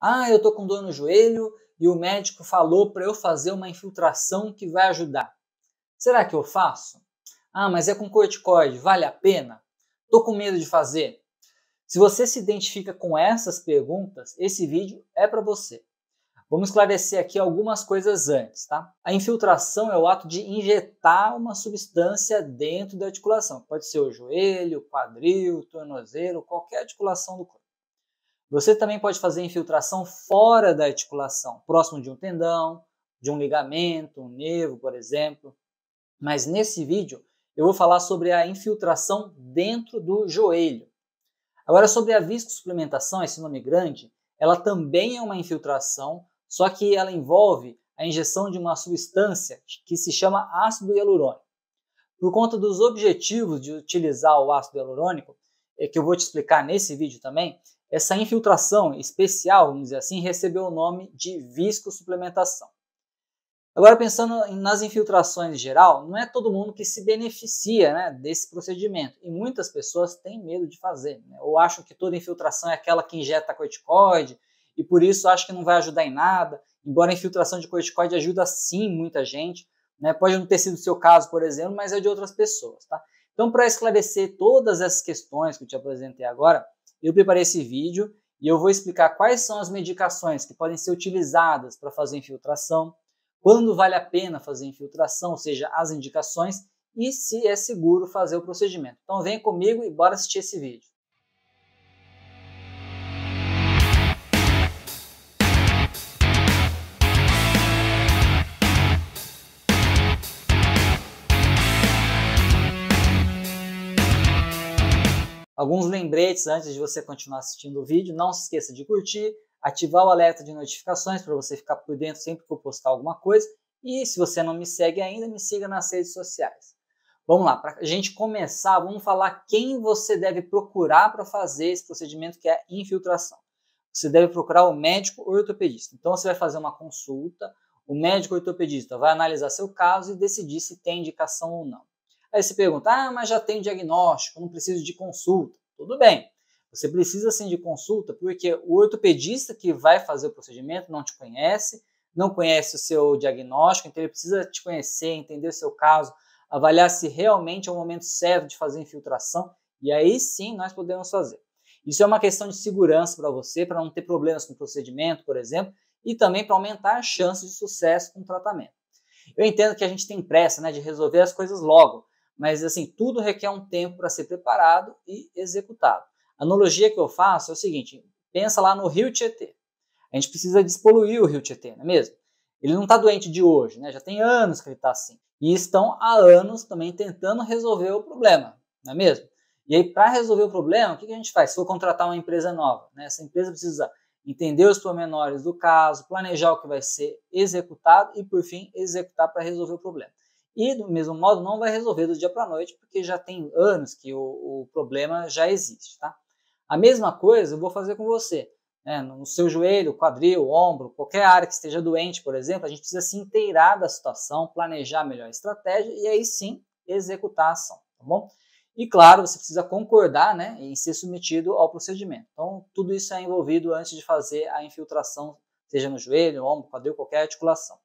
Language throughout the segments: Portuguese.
Ah, eu estou com dor no joelho e o médico falou para eu fazer uma infiltração que vai ajudar. Será que eu faço? Ah, mas é com corticoide, vale a pena? Estou com medo de fazer. Se você se identifica com essas perguntas, esse vídeo é para você. Vamos esclarecer aqui algumas coisas antes, tá? A infiltração é o ato de injetar uma substância dentro da articulação. Pode ser o joelho, quadril, tornozelo, qualquer articulação do corpo. Você também pode fazer infiltração fora da articulação, próximo de um tendão, de um ligamento, um nervo, por exemplo. Mas nesse vídeo eu vou falar sobre a infiltração dentro do joelho. Agora, sobre a viscosuplementação, esse nome grande, ela também é uma infiltração, só que ela envolve a injeção de uma substância que se chama ácido hialurônico. Por conta dos objetivos de utilizar o ácido hialurônico, é que eu vou te explicar nesse vídeo também, essa infiltração especial, vamos dizer assim, recebeu o nome de viscosuplementação. Agora, pensando nas infiltrações em geral, não é todo mundo que se beneficia né, desse procedimento. E muitas pessoas têm medo de fazer, né, ou acham que toda infiltração é aquela que injeta corticoide, e por isso acham que não vai ajudar em nada, embora a infiltração de corticoide ajuda sim muita gente. Né, pode não ter sido o seu caso, por exemplo, mas é de outras pessoas. Tá? Então, para esclarecer todas essas questões que eu te apresentei agora, eu preparei esse vídeo e eu vou explicar quais são as medicações que podem ser utilizadas para fazer infiltração, quando vale a pena fazer infiltração, ou seja, as indicações, e se é seguro fazer o procedimento. Então vem comigo e bora assistir esse vídeo. Alguns lembretes antes de você continuar assistindo o vídeo. Não se esqueça de curtir, ativar o alerta de notificações para você ficar por dentro sempre que eu postar alguma coisa. E se você não me segue ainda, me siga nas redes sociais. Vamos lá, para a gente começar, vamos falar quem você deve procurar para fazer esse procedimento que é a infiltração. Você deve procurar o médico ortopedista. Então você vai fazer uma consulta, o médico ortopedista vai analisar seu caso e decidir se tem indicação ou não. Aí você pergunta, ah, mas já tem diagnóstico, não preciso de consulta. Tudo bem, você precisa sim de consulta, porque o ortopedista que vai fazer o procedimento não te conhece, não conhece o seu diagnóstico, então ele precisa te conhecer, entender o seu caso, avaliar se realmente é o momento certo de fazer infiltração, e aí sim nós podemos fazer. Isso é uma questão de segurança para você, para não ter problemas com o procedimento, por exemplo, e também para aumentar a chance de sucesso com o tratamento. Eu entendo que a gente tem pressa né, de resolver as coisas logo, mas assim, tudo requer um tempo para ser preparado e executado. A analogia que eu faço é o seguinte, pensa lá no Rio Tietê. A gente precisa despoluir o Rio Tietê, não é mesmo? Ele não está doente de hoje, né? já tem anos que ele está assim. E estão há anos também tentando resolver o problema, não é mesmo? E aí, para resolver o problema, o que a gente faz? Se for contratar uma empresa nova, né? essa empresa precisa entender os pormenores do caso, planejar o que vai ser executado e, por fim, executar para resolver o problema. E, do mesmo modo, não vai resolver do dia para a noite, porque já tem anos que o, o, problema já existe. Tá? A mesma coisa eu vou fazer com você. Né? No seu joelho, quadril, ombro, qualquer área que esteja doente, por exemplo, a gente precisa se inteirar da situação, planejar melhor a estratégia e aí sim executar a ação. Tá bom? E claro, você precisa concordar né, em ser submetido ao procedimento. Então, tudo isso é envolvido antes de fazer a infiltração, seja no joelho, ombro, quadril, qualquer articulação.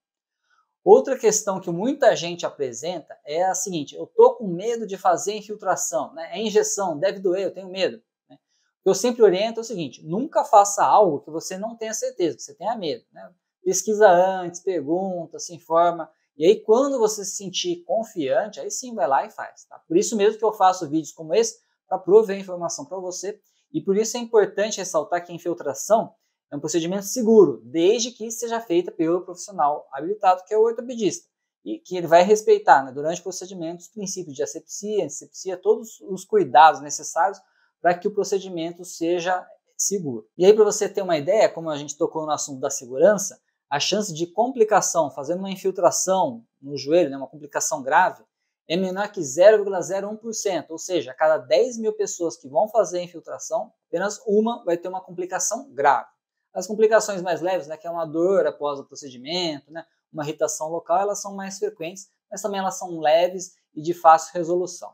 Outra questão que muita gente apresenta é a seguinte: eu tô com medo de fazer infiltração, né? É injeção, deve doer, eu tenho medo. Né? Eu sempre oriento é o seguinte: nunca faça algo que você não tenha certeza, que você tenha medo. Né? Pesquisa antes, pergunta, se informa. E aí, quando você se sentir confiante, aí sim vai lá e faz. Tá? Por isso mesmo que eu faço vídeos como esse para prover informação para você. E por isso é importante ressaltar que a infiltração é um procedimento seguro, desde que seja feita pelo profissional habilitado, que é o ortopedista, e que ele vai respeitar né, durante o procedimento os princípios de asepsia, asepsia, todos os cuidados necessários para que o procedimento seja seguro. E aí, para você ter uma ideia, como a gente tocou no assunto da segurança, a chance de complicação, fazendo uma infiltração no joelho, né, uma complicação grave, é menor que 0,01%, ou seja, a cada 10 mil pessoas que vão fazer a infiltração, apenas uma vai ter uma complicação grave. As complicações mais leves, né, que é uma dor após o procedimento, né, uma irritação local, elas são mais frequentes, mas também elas são leves e de fácil resolução.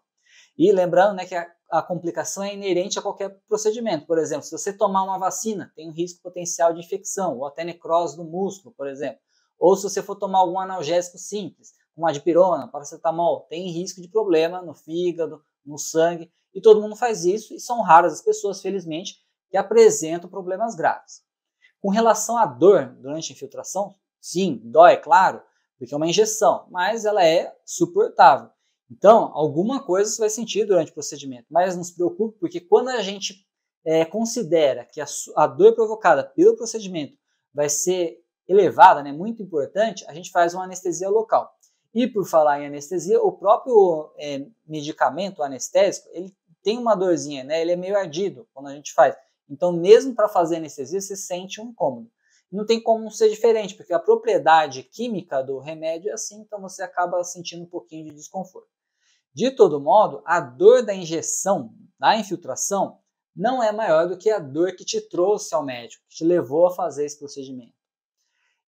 E lembrando né, que a, a complicação é inerente a qualquer procedimento. Por exemplo, se você tomar uma vacina, tem um risco potencial de infecção, ou até necrose do músculo, por exemplo. Ou se você for tomar algum analgésico simples, como dipirona, paracetamol, tem risco de problema no fígado, no sangue. E todo mundo faz isso, e são raras as pessoas, felizmente, que apresentam problemas graves. Com relação à dor durante a infiltração, sim, dói, é claro, porque é uma injeção, mas ela é suportável. Então, alguma coisa você vai sentir durante o procedimento, mas não se preocupe, porque quando a gente é, considera que a, a, dor provocada pelo procedimento vai ser elevada, né, muito importante, a gente faz uma anestesia local. E por falar em anestesia, o próprio é, medicamento anestésico, ele tem uma dorzinha, né, ele é meio ardido quando a gente faz. Então, mesmo para fazer anestesia, você sente um incômodo. Não tem como ser diferente, porque a propriedade química do remédio é assim, então você acaba sentindo um pouquinho de desconforto. De todo modo, a dor da injeção, da infiltração, não é maior do que a dor que te trouxe ao médico, que te levou a fazer esse procedimento.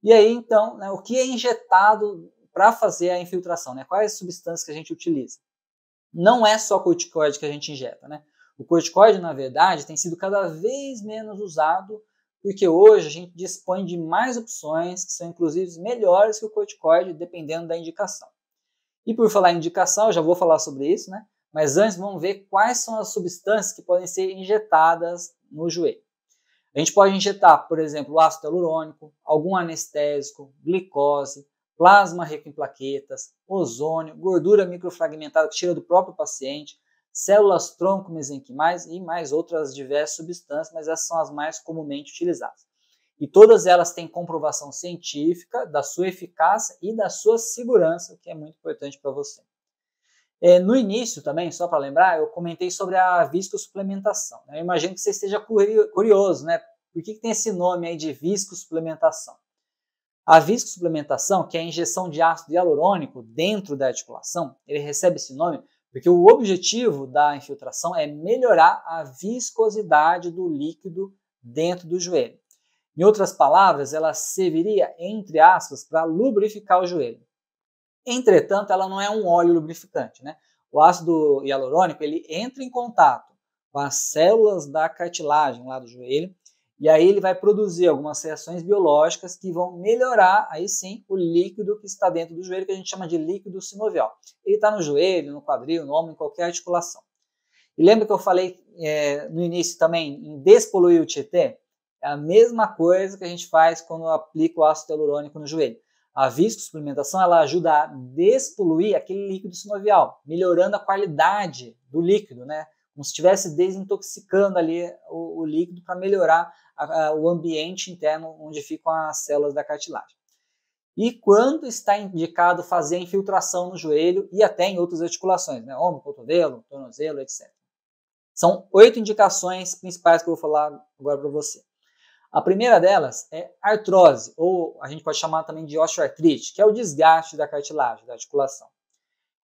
E aí, então, né, o que é injetado para fazer a infiltração? Né? Quais substâncias que a gente utiliza? Não é só corticoide que a gente injeta, né? O corticoide, na verdade, tem sido cada vez menos usado, porque hoje a gente dispõe de mais opções que são inclusive melhores que o corticoide, dependendo da indicação. E por falar em indicação, eu já vou falar sobre isso, né? Mas antes vamos ver quais são as substâncias que podem ser injetadas no joelho. A gente pode injetar, por exemplo, ácido hialurônico, algum anestésico, glicose, plasma rico em plaquetas, ozônio, gordura microfragmentada que tira do próprio paciente, células tronco mesenquimais e mais outras diversas substâncias, mas essas são as mais comumente utilizadas. E todas elas têm comprovação científica da sua eficácia e da sua segurança, que é muito importante para você. É, no início também, só para lembrar, eu comentei sobre a viscosuplementação. Né? Eu imagino que você esteja curioso, né? Por que, que tem esse nome aí de viscosuplementação? A viscosuplementação, que é a injeção de ácido hialurônico dentro da articulação, ele recebe esse nome porque o objetivo da infiltração é melhorar a viscosidade do líquido dentro do joelho. Em outras palavras, ela serviria, entre aspas, para lubrificar o joelho. Entretanto, ela não é um óleo lubrificante. Né? O ácido hialurônico ele entra em contato com as células da cartilagem lá do joelho e aí ele vai produzir algumas reações biológicas que vão melhorar, aí sim, o líquido que está dentro do joelho, que a gente chama de líquido sinovial. Ele está no joelho, no quadril, no ombro, em qualquer articulação. E lembra que eu falei é, no início também em despoluir o Tietê? É a mesma coisa que a gente faz quando aplica o ácido hialurônico no joelho. A viscosuplementação ela ajuda a despoluir aquele líquido sinovial, melhorando a qualidade do líquido, né? como se estivesse desintoxicando ali o, o líquido para melhorar a, a, o ambiente interno onde ficam as células da cartilagem. E quando está indicado fazer a infiltração no joelho e até em outras articulações, né? ombro, cotovelo, tornozelo, etc. São oito indicações principais que eu vou falar agora para você. A primeira delas é artrose, ou a gente pode chamar também de osteoartrite, que é o desgaste da cartilagem, da articulação.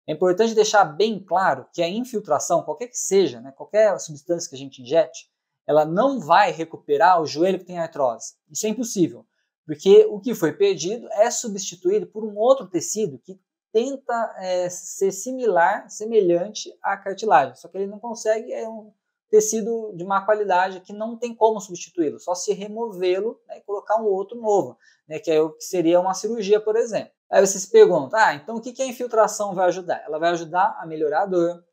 É importante deixar bem claro que a infiltração, qualquer que seja, né, qualquer substância que a gente injete, ela não vai recuperar o joelho que tem artrose. Isso é impossível, porque o que foi perdido é substituído por um outro tecido que tenta é, ser similar, semelhante à cartilagem, só que ele não consegue, é um, tecido de má qualidade que não tem como substituí-lo, só se removê-lo né, e colocar um outro novo, né, que, é, que seria uma cirurgia, por exemplo. Aí você se pergunta, ah, então o que, que a infiltração vai ajudar? Ela vai ajudar a melhorar a dor,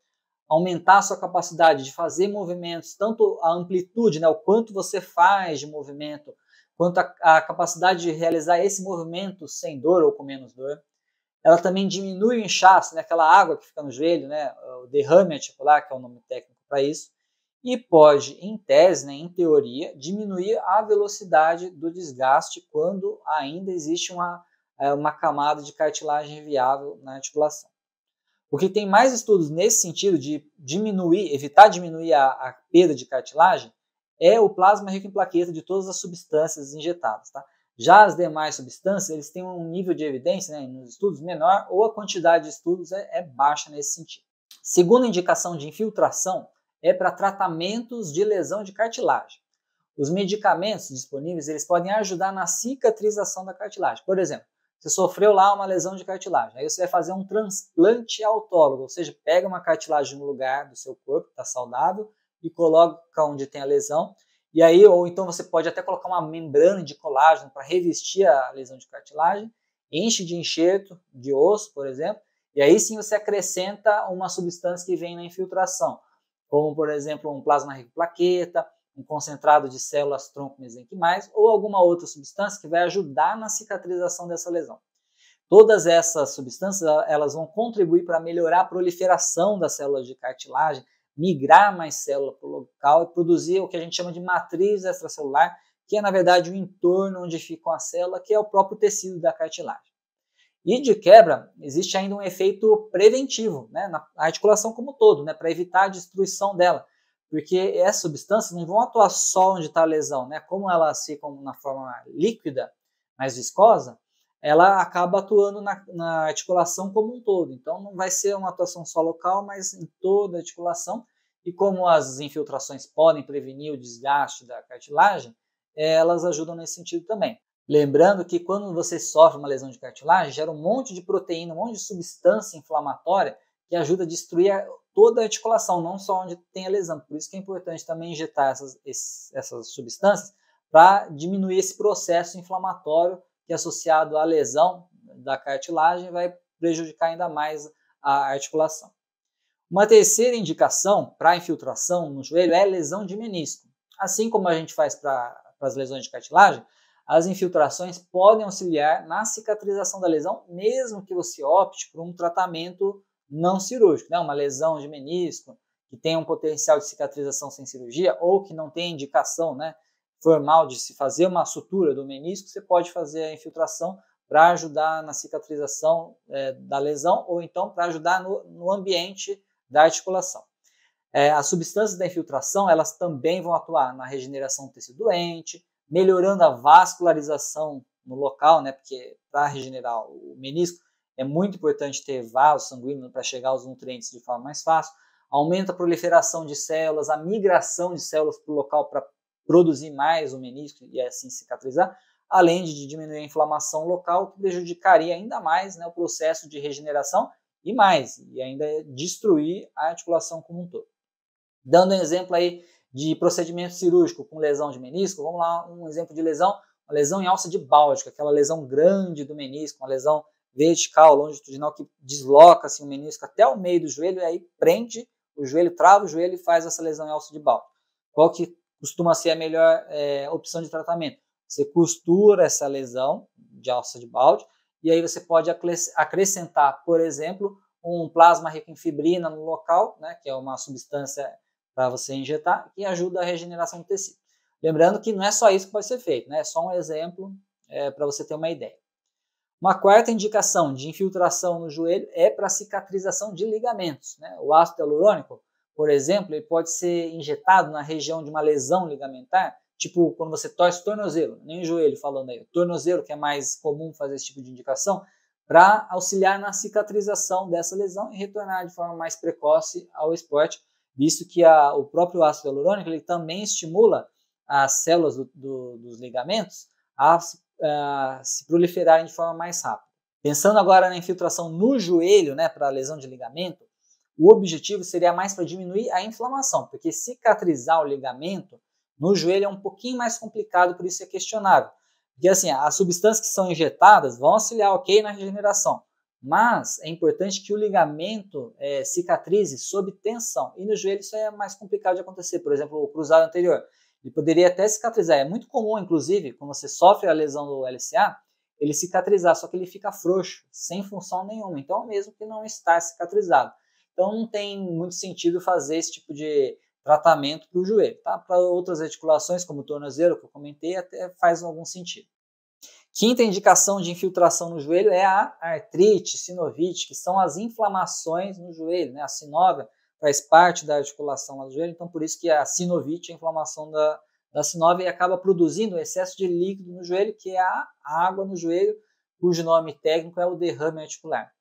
aumentar a sua capacidade de fazer movimentos, tanto a amplitude, né, o quanto você faz de movimento, quanto a, a capacidade de realizar esse movimento sem dor ou com menos dor. Ela também diminui o inchaço, né, aquela água que fica no joelho, né, o derrame articular, que é o nome técnico para isso e pode, em tese, né, em teoria, diminuir a velocidade do desgaste quando ainda existe uma, é, uma camada de cartilagem viável na articulação. O que tem mais estudos nesse sentido de diminuir, evitar diminuir a, a perda de cartilagem, é o plasma rico em plaqueta de todas as substâncias injetadas. Tá? Já as demais substâncias, eles têm um nível de evidência né, nos estudos menor ou a quantidade de estudos é, é baixa nesse sentido. Segunda indicação de infiltração é para tratamentos de lesão de cartilagem. Os medicamentos disponíveis eles podem ajudar na cicatrização da cartilagem. Por exemplo, você sofreu lá uma lesão de cartilagem, aí você vai fazer um transplante autólogo, ou seja, pega uma cartilagem no um lugar do seu corpo que está saudável e coloca onde tem a lesão. E aí, ou então você pode até colocar uma membrana de colágeno para revestir a lesão de cartilagem, enche de enxerto de osso, por exemplo, e aí sim você acrescenta uma substância que vem na infiltração como por exemplo um plasma rico plaqueta, um concentrado de células tronco mesenquimais ou alguma outra substância que vai ajudar na cicatrização dessa lesão. Todas essas substâncias elas vão contribuir para melhorar a proliferação das células de cartilagem, migrar mais célula para o local e produzir o que a gente chama de matriz extracelular, que é na verdade o entorno onde fica a célula, que é o próprio tecido da cartilagem. E de quebra, existe ainda um efeito preventivo né, na articulação como um todo, né, para evitar a destruição dela. Porque essas substâncias não vão atuar só onde está a lesão, né? Como elas ficam na forma líquida, mais viscosa, ela acaba atuando na, na articulação como um todo. Então, não vai ser uma atuação só local, mas em toda a articulação. E como as infiltrações podem prevenir o desgaste da cartilagem, eh, elas ajudam nesse sentido também. Lembrando que quando você sofre uma lesão de cartilagem, gera um monte de proteína, um monte de substância inflamatória que ajuda a destruir toda a articulação, não só onde tem a lesão. Por isso que é importante também injetar essas, essas substâncias para diminuir esse processo inflamatório que, é associado à lesão da cartilagem, vai prejudicar ainda mais a articulação. Uma terceira indicação para infiltração no joelho é lesão de menisco. Assim como a gente faz para as lesões de cartilagem, as infiltrações podem auxiliar na cicatrização da lesão, mesmo que você opte por um tratamento não cirúrgico, né? uma lesão de menisco que tem um potencial de cicatrização sem cirurgia ou que não tem indicação né, formal de se fazer uma sutura do menisco, você pode fazer a infiltração para ajudar na cicatrização é, da lesão ou então para ajudar no, no, ambiente da articulação. É, as substâncias da infiltração elas também vão atuar na regeneração do tecido doente, melhorando a vascularização no local, né? Porque para regenerar o menisco é muito importante ter vaso sanguíneo para chegar aos nutrientes de forma mais fácil. Aumenta a proliferação de células, a migração de células para o local para produzir mais o menisco e assim cicatrizar, além de diminuir a inflamação local, que prejudicaria ainda mais né, o processo de regeneração e mais, e ainda destruir a articulação como um todo. Dando um exemplo aí de procedimento cirúrgico com lesão de menisco, vamos lá, um exemplo de lesão, uma lesão em alça de báltica, aquela lesão grande do menisco, uma lesão vertical, longitudinal, que desloca assim, o menisco até o meio do joelho e aí prende o joelho, trava o joelho e faz essa lesão em alça de báltica. Qual que costuma ser a melhor é, opção de tratamento? Você costura essa lesão de alça de balde e aí você pode acrescentar, por exemplo, um plasma rico em fibrina no local, né, que é uma substância para você injetar, que ajuda a regeneração do tecido. Lembrando que não é só isso que pode ser feito, né? é só um exemplo é, para você ter uma ideia. Uma quarta indicação de infiltração no joelho é para cicatrização de ligamentos. Né? O ácido hialurônico, por exemplo, ele pode ser injetado na região de uma lesão ligamentar, tipo quando você torce o tornozelo, nem o joelho falando aí, o tornozelo que é mais comum fazer esse tipo de indicação, para auxiliar na cicatrização dessa lesão e retornar de forma mais precoce ao esporte, visto que a, o próprio ácido hialurônico ele também estimula as células do, do, dos ligamentos a, a, eh, se proliferarem de forma mais rápida. Pensando agora na infiltração no joelho, né, para lesão de ligamento, o objetivo seria mais para diminuir a inflamação, porque cicatrizar o ligamento no joelho é um pouquinho mais complicado, por isso é questionável. Porque assim, as substâncias que são injetadas vão auxiliar, ok, na regeneração, mas é importante que o ligamento é, cicatrize sob tensão. E no joelho isso é mais complicado de acontecer. Por exemplo, o cruzado anterior, ele poderia até cicatrizar. É muito comum, inclusive, quando você sofre a lesão do LCA, ele cicatrizar, só que ele fica frouxo, sem função nenhuma. Então, mesmo que não está cicatrizado. Então, não tem muito sentido fazer esse tipo de tratamento para o joelho. Tá? Para outras articulações, como o tornozelo, que eu comentei, até faz algum sentido. Quinta indicação de infiltração no joelho é a artrite, sinovite, que são as inflamações no joelho, né? A sinóvia faz parte da articulação lá do joelho, então por isso que a sinovite é a inflamação da, da e acaba produzindo um excesso de líquido no joelho, que é a água no joelho, cujo nome técnico é o derrame articular.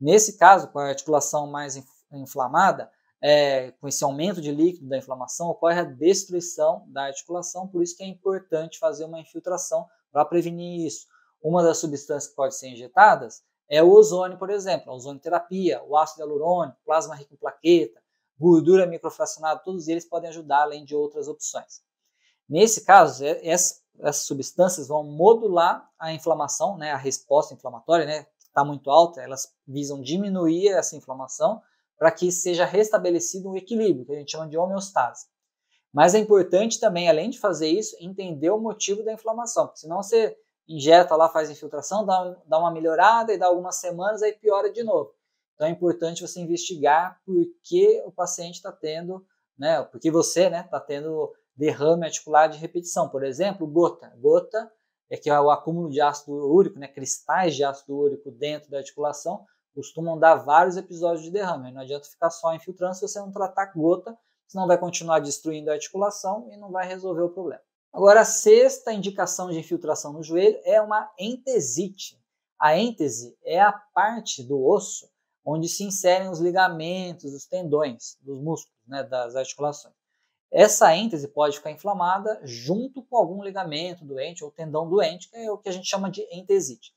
Nesse caso, com a articulação mais inflamada, é, com esse aumento de líquido da inflamação, ocorre a destruição da articulação, por isso que é importante fazer uma infiltração para prevenir isso, uma das substâncias que pode ser injetadas é o ozônio, por exemplo, a ozonoterapia, o ácido hialurônico, plasma rico em plaqueta, gordura microfracionada, todos eles podem ajudar, além de outras opções. Nesse caso, é, essas substâncias vão modular a inflamação, né, a resposta inflamatória, né, que está muito alta, elas visam diminuir essa inflamação para que seja restabelecido um equilíbrio, que a gente chama de homeostase. Mas é importante também, além de fazer isso, entender o motivo da inflamação, Se senão você injeta lá, faz infiltração, dá, dá uma melhorada e dá algumas semanas, aí piora de novo. Então é importante você investigar por que o paciente está tendo, né, porque você está né, tá tendo derrame articular de repetição, por exemplo, gota. Gota é que é o acúmulo de ácido úrico, né, cristais de ácido úrico dentro da articulação, costumam dar vários episódios de derrame. Não adianta ficar só infiltrando se você não tratar gota, senão vai continuar destruindo a articulação e não vai resolver o problema. Agora, a sexta indicação de infiltração no joelho é uma entesite. A êntese é a parte do osso onde se inserem os ligamentos, os tendões, dos músculos, né, das articulações. Essa êntese pode ficar inflamada junto com algum ligamento doente ou tendão doente, que é o que a gente chama de entesite.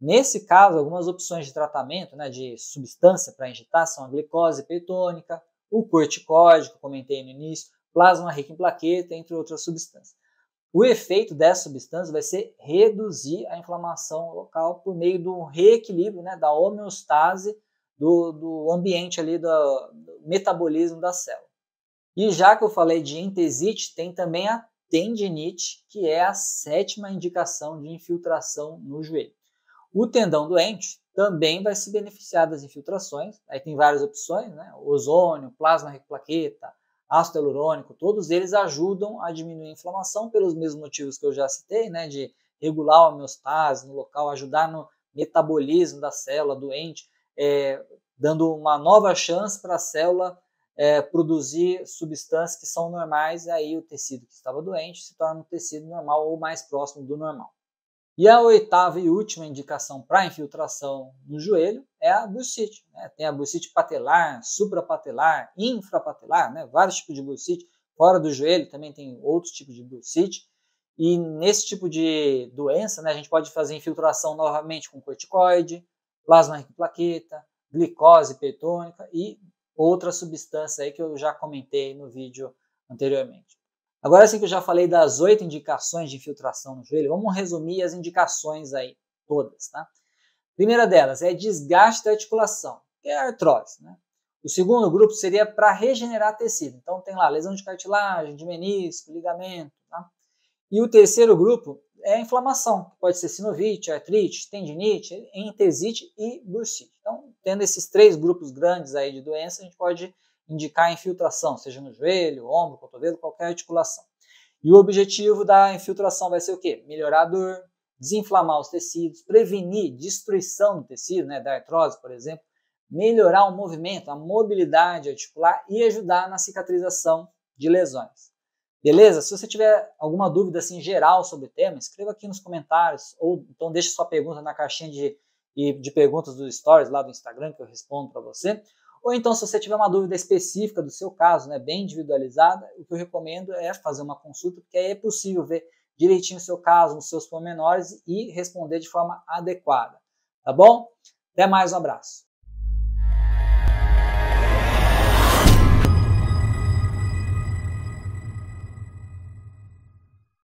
Nesse caso, algumas opções de tratamento, né, de substância para injetar são a glicose peitônica, o corticóide, que eu comentei no início, plasma rico em plaqueta, entre outras substâncias. O efeito dessa substância vai ser reduzir a inflamação local por meio do reequilíbrio, né, da homeostase do, do ambiente ali, do, do metabolismo da célula. E já que eu falei de entesite, tem também a tendinite, que é a sétima indicação de infiltração no joelho. O tendão doente também vai se beneficiar das infiltrações. Aí tem várias opções, né? Ozônio, plasma plaqueta, ácido hialurônico, todos eles ajudam a diminuir a inflamação pelos mesmos motivos que eu já citei, né? De regular a homeostase no local, ajudar no metabolismo da célula doente, é, dando uma nova chance para a célula é, produzir substâncias que são normais, e aí o tecido que estava doente se torna um tecido normal ou mais próximo do normal. E a oitava e última indicação para infiltração no joelho é a bursite. Né? Tem a bursite patelar, suprapatelar, infrapatelar, né? vários tipos de bursite. Fora do joelho também tem outros tipos de bursite. E nesse tipo de doença, né, a gente pode fazer infiltração novamente com corticoide, plasma rico em plaqueta, glicose petônica e outras substâncias aí que eu já comentei no vídeo anteriormente. Agora sim que eu já falei das oito indicações de infiltração no joelho, vamos resumir as indicações aí, todas, tá? Primeira delas é desgaste da articulação, que é a artrose, né? O segundo grupo seria para regenerar tecido. Então tem lá lesão de cartilagem, de menisco, ligamento, tá? E o terceiro grupo é a inflamação, que pode ser sinovite, artrite, tendinite, entesite e bursite. Então, tendo esses três grupos grandes aí de doença, a gente pode indicar infiltração, seja no joelho, ombro, cotovelo, qualquer articulação. E o objetivo da infiltração vai ser o quê? Melhorar a dor, desinflamar os tecidos, prevenir destruição do tecido, né, da artrose, por exemplo, melhorar o movimento, a mobilidade articular e ajudar na cicatrização de lesões. Beleza? Se você tiver alguma dúvida assim geral sobre o tema, escreva aqui nos comentários ou então deixe sua pergunta na caixinha de, de perguntas dos stories lá do Instagram que eu respondo para você. Ou então, se você tiver uma dúvida específica do seu caso, né, bem individualizada, o que eu recomendo é fazer uma consulta, porque aí é possível ver direitinho o seu caso, os seus pormenores e responder de forma adequada. Tá bom? Até mais, um abraço.